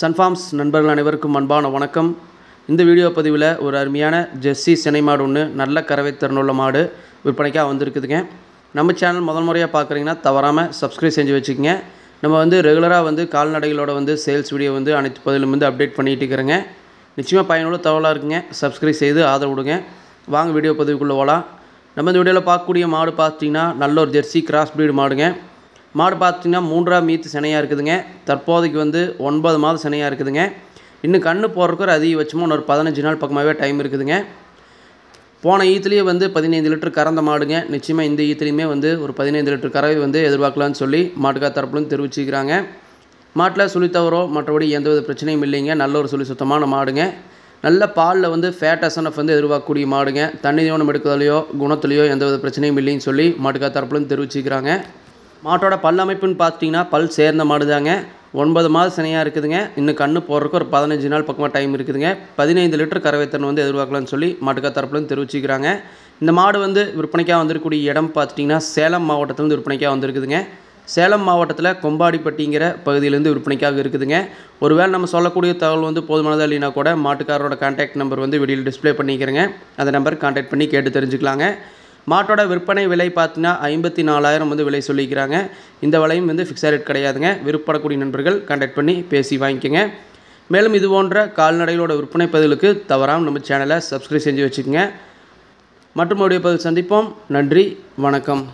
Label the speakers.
Speaker 1: Sun Farms நண்பர்கள் அனைவருக்கும் அன்பான வணக்கம் இந்த வீடியோ பதிவில் ஒரு அருமையான ஜெர்சி சினை மாடு ஒன்று நல்ல கரவை திறனுள்ள மாடு விற்பனைக்காக வந்திருக்குதுங்க நம்ம சேனல் முதல் முறையாக பார்க்குறீங்கன்னா தவறாமல் சப்ஸ்கிரைப் செஞ்சு வச்சுக்கோங்க நம்ம வந்து ரெகுலராக வந்து கால்நடைகளோட வந்து சேல்ஸ் வீடியோ வந்து அனைத்து பதிலும் வந்து அப்டேட் பண்ணிகிட்டு இருக்கிறேங்க நிச்சயமாக பயனுள்ள தகவலாக இருக்குங்க சப்ஸ்கிரைப் செய்து ஆதரவு விடுங்க வாங்க வீடியோ பதிவுக்குள்ளே போகலாம் நம்ம இந்த வீடியோவில் பார்க்கக்கூடிய மாடு பார்த்தீங்கன்னா நல்ல ஒரு ஜெர்சி கிராஸ் ப்ரீடு மாடுங்க மாடு பார்த்திங்கன்னா மூன்றாம் மீத்து சினையாக இருக்குதுங்க தற்போதைக்கு வந்து ஒன்பது மாதம் சினையாக இருக்குதுங்க இன்னும் கண்ணு போடுறதுக்கு ஒரு அதிகபட்சமாக இன்னொரு பதினஞ்சு நாள் பக்கமாகவே டைம் இருக்குதுங்க போன ஈத்துலேயே வந்து பதினைந்து லிட்டர் கறந்த மாடுங்க நிச்சயமாக இந்த ஈத்துலேயுமே வந்து ஒரு பதினைந்து லிட்டர் கறவை வந்து எதிர்பார்க்கலாம்னு சொல்லி மாட்டுக்கா தரப்புலும் தெரிவிச்சுக்கிறாங்க மாட்டில் சுழி தவறோ மற்றபடி எந்தவித பிரச்சனையும் இல்லைங்க நல்ல ஒரு சுழி சுத்தமான மாடுங்க நல்ல பாலில் வந்து ஃபேட் அசனஃப் வந்து எதிர்பார்க்கக்கூடிய மாடுங்க தண்ணி தீவனம் எடுக்கிறதுலையோ குணத்துலையோ எந்தவித பிரச்சனையும் இல்லைன்னு சொல்லி மாட்டுக்கா தரப்புலேருந்து தெரிவிச்சுக்கிறாங்க மாட்டோட பல் அமைப்புன்னு பார்த்துட்டிங்கன்னா பல் சேர்ந்த மாடு தாங்க ஒன்பது மாத சினையாக இருக்குதுங்க இன்னும் கண்ணு போடுறதுக்கு ஒரு பதினஞ்சு நாள் பக்கமாக டைம் இருக்குதுங்க பதினைந்து லிட்டர் கறவைத்தன் வந்து எதிர்பார்க்கலாம்னு சொல்லி மாட்டுக்கா தரப்புலேருந்து தெரிவிச்சுக்கிறாங்க இந்த மாடு வந்து விற்பனைக்காக வந்திருக்கக்கூடிய இடம் பார்த்துட்டிங்கன்னா சேலம் மாவட்டத்திலேருந்து விற்பனைக்காக வந்திருக்குதுங்க சேலம் மாவட்டத்தில் கொம்பாடிப்பட்டிங்கிற பகுதியிலேருந்து விற்பனைக்காக இருக்குதுங்க ஒருவேளை நம்ம சொல்லக்கூடிய தகவல் வந்து போதுமானதாக இல்லைனா கூட மாட்டுக்காரரோட கான்டாக்ட் நம்பர் வந்து வெளியில் டிஸ்பிளே பண்ணிக்கிறேங்க அந்த நம்பர் கான்டாக்ட் பண்ணி கேட்டு தெரிஞ்சுக்கலாங்க மாட்டோட விற்பனை விலை பார்த்தீங்கன்னா ஐம்பத்தி நாலாயிரம் வந்து விலை சொல்லிக்கிறாங்க இந்த விலையும் வந்து ஃபிக்ஸட் ரேட் கிடையாதுங்க விற்படக்கூடிய நண்பர்கள் கண்டக்ட் பண்ணி பேசி வாங்கிக்கோங்க மேலும் இது போன்ற கால்நடைகளோட விற்பனை பதிலுக்கு தவறாமல் நம்ம சேனலை சப்ஸ்கிரைப் செஞ்சு வச்சுக்கோங்க மற்றும் அவருடைய பதிவு சந்திப்போம் நன்றி வணக்கம்